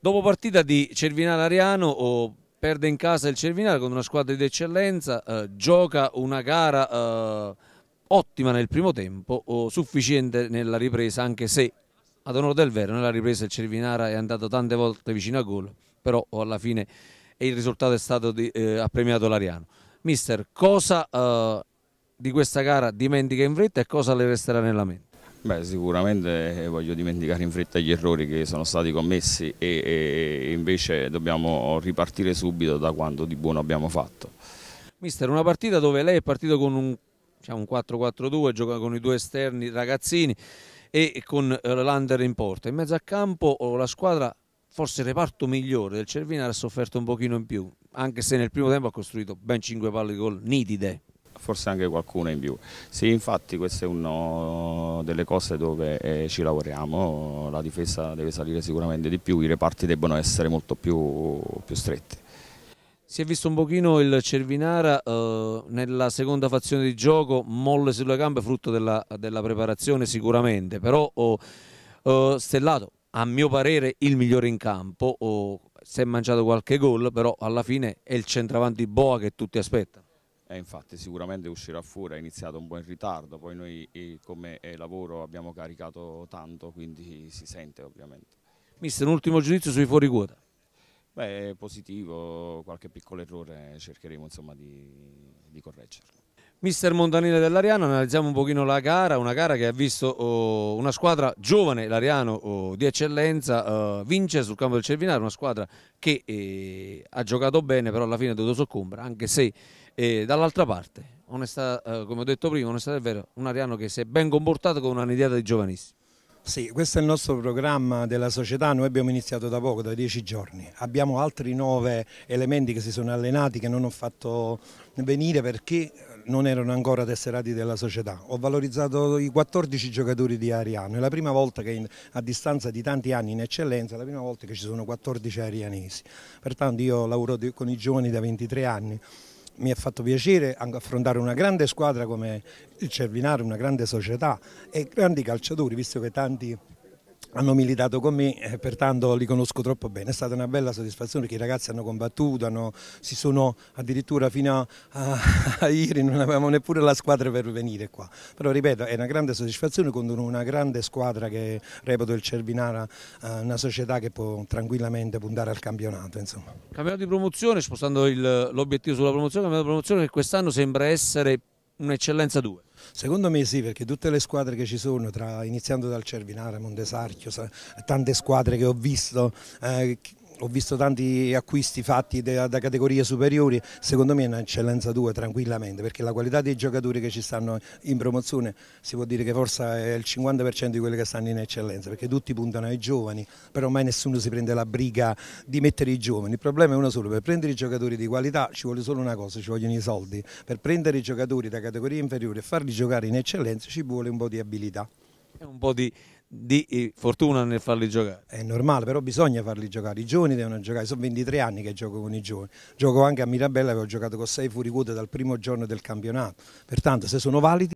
Dopo partita di Cervinale Ariano oh, perde in casa il Cervinale con una squadra di eccellenza, eh, gioca una gara eh, ottima nel primo tempo, oh, sufficiente nella ripresa anche se ad onore del vero nella ripresa il Cervinara è andato tante volte vicino a gol, però oh, alla fine il risultato è stato di, eh, ha premiato l'Ariano. Mister, cosa eh, di questa gara dimentica in fretta e cosa le resterà nella mente? Beh, sicuramente eh, voglio dimenticare in fretta gli errori che sono stati commessi e, e invece dobbiamo ripartire subito da quanto di buono abbiamo fatto. Mister, una partita dove lei è partito con un, diciamo, un 4-4-2, gioca con i due esterni ragazzini e con eh, l'under in porta. In mezzo a campo oh, la squadra, forse il reparto migliore del Cervina, ha sofferto un pochino in più, anche se nel primo tempo ha costruito ben 5 palle di gol nitide forse anche qualcuno in più. Sì, infatti questa è una delle cose dove eh, ci lavoriamo, la difesa deve salire sicuramente di più, i reparti debbono essere molto più, più stretti. Si è visto un pochino il Cervinara eh, nella seconda fazione di gioco, molle sulle gambe, frutto della, della preparazione sicuramente, però oh, eh, Stellato, a mio parere, il migliore in campo, oh, si è mangiato qualche gol, però alla fine è il centravanti Boa che tutti aspettano. E infatti sicuramente uscirà fuori, ha iniziato un po' in ritardo, poi noi come lavoro abbiamo caricato tanto, quindi si sente ovviamente. Mister, un ultimo giudizio sui fuori quota. Beh, positivo, qualche piccolo errore cercheremo insomma, di, di correggerlo. Mister Montanile dell'Ariano, analizziamo un pochino la gara, una gara che ha visto oh, una squadra giovane, l'Ariano oh, di eccellenza, uh, vince sul campo del Cervinare, una squadra che eh, ha giocato bene, però alla fine ha dovuto soccombere, anche se eh, dall'altra parte, onestà, eh, come ho detto prima, onestà del vero, un Ariano che si è ben comportato con una nidiata di giovanissimi. Sì, questo è il nostro programma della società, noi abbiamo iniziato da poco, da dieci giorni, abbiamo altri nove elementi che si sono allenati che non ho fatto venire perché non erano ancora tesserati della società. Ho valorizzato i 14 giocatori di Ariano, è la prima volta che a distanza di tanti anni in eccellenza, è la prima volta che ci sono 14 arianesi. Pertanto io lavoro con i giovani da 23 anni mi ha fatto piacere affrontare una grande squadra come il Cervinare, una grande società e grandi calciatori, visto che tanti hanno militato con me, eh, pertanto li conosco troppo bene. È stata una bella soddisfazione perché i ragazzi hanno combattuto, hanno, si sono addirittura fino a, a, ieri non avevamo neppure la squadra per venire qua. Però ripeto, è una grande soddisfazione contro una grande squadra che reputo il Cervinara, eh, una società che può tranquillamente puntare al campionato. Insomma. Campionato di promozione, spostando l'obiettivo sulla promozione, campionato di promozione che quest'anno sembra essere un'eccellenza 2? Secondo me sì, perché tutte le squadre che ci sono, tra, iniziando dal Cervinara, Montesarchio, tante squadre che ho visto, eh, ho visto tanti acquisti fatti da, da categorie superiori, secondo me è un'eccellenza 2 tranquillamente, perché la qualità dei giocatori che ci stanno in promozione si può dire che forse è il 50% di quelli che stanno in eccellenza, perché tutti puntano ai giovani, però mai nessuno si prende la briga di mettere i giovani. Il problema è uno solo, per prendere i giocatori di qualità ci vuole solo una cosa, ci vogliono i soldi. Per prendere i giocatori da categorie inferiori e farli giocare in eccellenza ci vuole un po' di abilità e un po' di, di eh, fortuna nel farli giocare. È normale, però bisogna farli giocare. I giovani devono giocare. Sono 23 anni che gioco con i giovani. Gioco anche a Mirabella, che ho giocato con 6 fuori dal primo giorno del campionato. Pertanto, se sono validi.